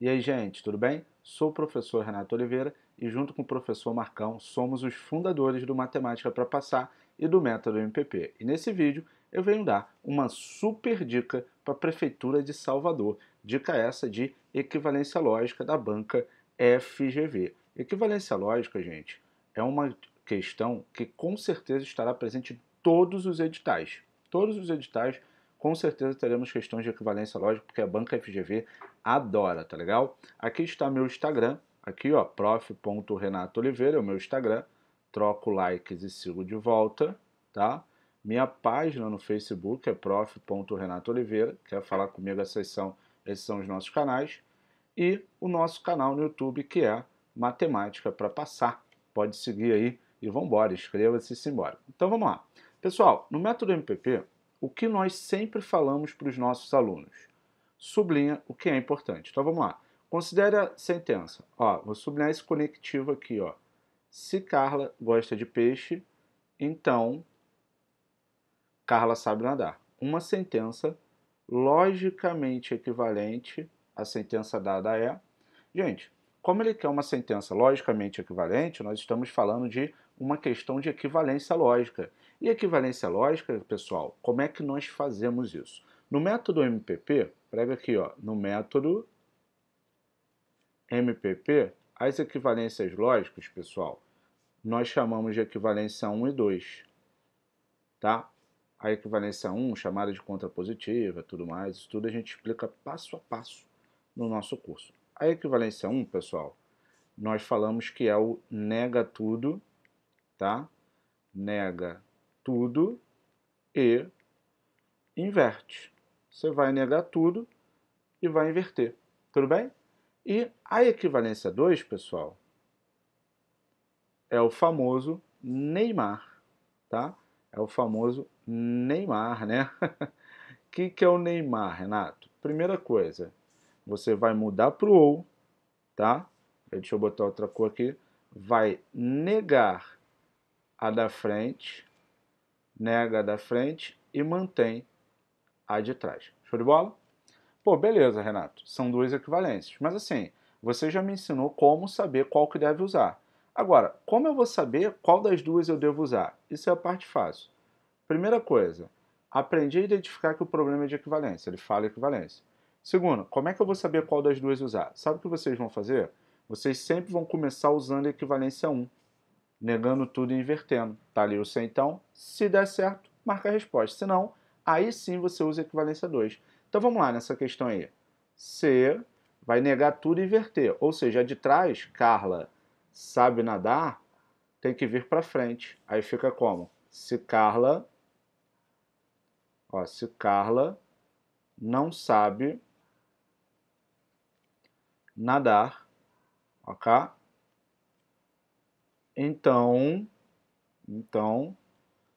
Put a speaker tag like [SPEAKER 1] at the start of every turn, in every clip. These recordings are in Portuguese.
[SPEAKER 1] E aí, gente, tudo bem? Sou o professor Renato Oliveira e, junto com o professor Marcão, somos os fundadores do Matemática para Passar e do Método MPP. E nesse vídeo eu venho dar uma super dica para a Prefeitura de Salvador. Dica essa de equivalência lógica da banca FGV. Equivalência lógica, gente, é uma questão que com certeza estará presente em todos os editais. Todos os editais com certeza teremos questões de equivalência lógica, porque a banca FGV adora, tá legal? Aqui está meu Instagram, aqui ó, prof.renatooliveira, é o meu Instagram, troco likes e sigo de volta, tá? Minha página no Facebook é prof.renatooliveira, quer falar comigo a sessão, esses são os nossos canais, e o nosso canal no YouTube que é Matemática para Passar. Pode seguir aí e vamos embora, inscreva-se e simbora. Então vamos lá. Pessoal, no método MPP, o que nós sempre falamos para os nossos alunos. Sublinha o que é importante. Então vamos lá. Considere a sentença. Ó, vou sublinhar esse conectivo aqui. Ó. Se Carla gosta de peixe, então Carla sabe nadar. Uma sentença logicamente equivalente à sentença dada é. Gente, como ele quer uma sentença logicamente equivalente, nós estamos falando de uma questão de equivalência lógica. E equivalência lógica, pessoal, como é que nós fazemos isso? No método MPP, prega aqui, ó, no método MPP, as equivalências lógicas, pessoal, nós chamamos de equivalência 1 e 2, tá? A equivalência 1, chamada de contrapositiva, tudo mais, isso tudo a gente explica passo a passo no nosso curso. A equivalência 1, pessoal, nós falamos que é o nega tudo, tá? Nega tudo e inverte. Você vai negar tudo e vai inverter. Tudo bem? E a equivalência 2, pessoal, é o famoso Neymar, tá? É o famoso Neymar, né? O que, que é o Neymar, Renato? Primeira coisa, você vai mudar para o ou, tá? Deixa eu botar outra cor aqui. Vai negar a da frente, nega da frente e mantém a de trás. Show de bola? Pô, beleza, Renato. São duas equivalências. Mas assim, você já me ensinou como saber qual que deve usar. Agora, como eu vou saber qual das duas eu devo usar? Isso é a parte fácil. Primeira coisa, aprendi a identificar que o problema é de equivalência. Ele fala equivalência. Segundo, como é que eu vou saber qual das duas usar? Sabe o que vocês vão fazer? Vocês sempre vão começar usando a equivalência 1 negando tudo e invertendo. Tá ali o C então. Se der certo, marca a resposta. Se não, aí sim você usa equivalência 2. Então vamos lá nessa questão aí. C vai negar tudo e inverter. Ou seja, a de trás, Carla sabe nadar, tem que vir para frente. Aí fica como? Se Carla ó, se Carla não sabe nadar, ok? Então, então,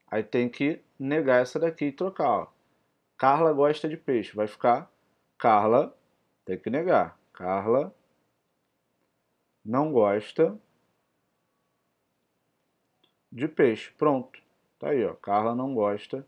[SPEAKER 1] aí tem que negar essa daqui e trocar. Ó. Carla gosta de peixe. Vai ficar Carla, tem que negar. Carla não gosta de peixe. Pronto. Tá aí, ó. Carla não gosta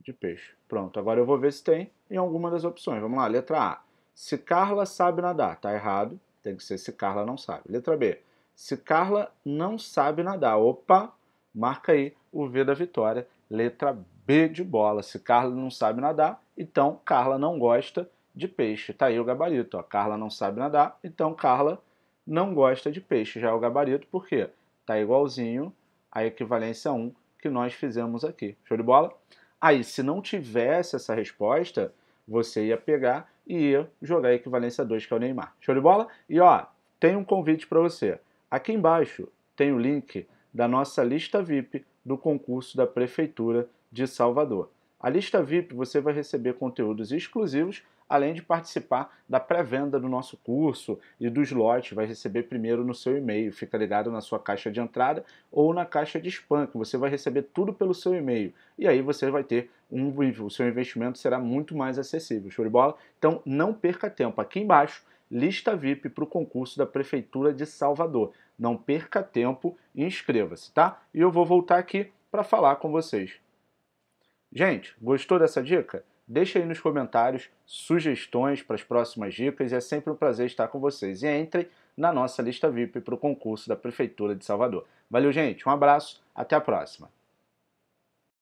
[SPEAKER 1] de peixe. Pronto. Agora eu vou ver se tem em alguma das opções. Vamos lá. Letra A. Se Carla sabe nadar. Tá errado. Tem que ser se Carla não sabe. Letra B. Se Carla não sabe nadar, opa, marca aí o V da vitória, letra B de bola. Se Carla não sabe nadar, então Carla não gosta de peixe. Tá aí o gabarito. Ó. Carla não sabe nadar, então Carla não gosta de peixe. Já é o gabarito, por quê? Tá igualzinho à equivalência 1 que nós fizemos aqui. Show de bola? Aí, se não tivesse essa resposta, você ia pegar e ia jogar a equivalência 2, que é o Neymar. Show de bola? E ó, tem um convite para você. Aqui embaixo tem o link da nossa lista VIP do concurso da Prefeitura de Salvador. A lista VIP você vai receber conteúdos exclusivos, além de participar da pré-venda do nosso curso e dos lotes, vai receber primeiro no seu e-mail, fica ligado na sua caixa de entrada ou na caixa de spam, que você vai receber tudo pelo seu e-mail. E aí você vai ter um o seu investimento será muito mais acessível. Show de bola? Então não perca tempo. Aqui embaixo lista VIP para o concurso da Prefeitura de Salvador. Não perca tempo e inscreva-se, tá? E eu vou voltar aqui para falar com vocês. Gente, gostou dessa dica? Deixa aí nos comentários sugestões para as próximas dicas. É sempre um prazer estar com vocês. E entre na nossa lista VIP para o concurso da Prefeitura de Salvador. Valeu, gente. Um abraço. Até a próxima.